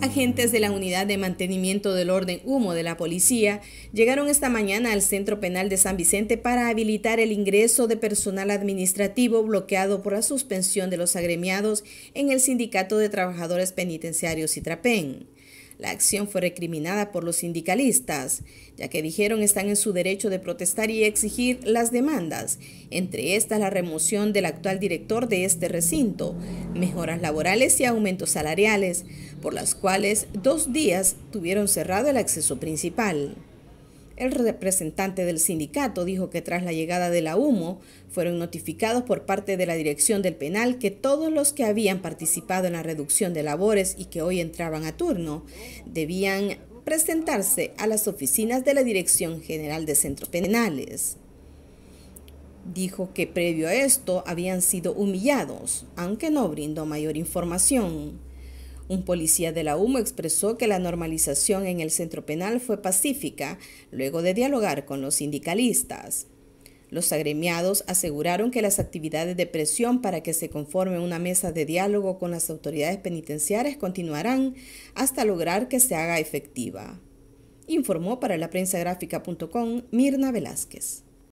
Agentes de la Unidad de Mantenimiento del Orden Humo de la Policía llegaron esta mañana al Centro Penal de San Vicente para habilitar el ingreso de personal administrativo bloqueado por la suspensión de los agremiados en el Sindicato de Trabajadores Penitenciarios y Trapén. La acción fue recriminada por los sindicalistas, ya que dijeron están en su derecho de protestar y exigir las demandas, entre estas la remoción del actual director de este recinto, mejoras laborales y aumentos salariales, por las cuales dos días tuvieron cerrado el acceso principal. El representante del sindicato dijo que tras la llegada de la humo fueron notificados por parte de la dirección del penal que todos los que habían participado en la reducción de labores y que hoy entraban a turno debían presentarse a las oficinas de la Dirección General de Centros Penales. Dijo que previo a esto habían sido humillados, aunque no brindó mayor información. Un policía de la UMO expresó que la normalización en el centro penal fue pacífica, luego de dialogar con los sindicalistas. Los agremiados aseguraron que las actividades de presión para que se conforme una mesa de diálogo con las autoridades penitenciarias continuarán hasta lograr que se haga efectiva. Informó para la prensa gráfica.com Mirna Velázquez.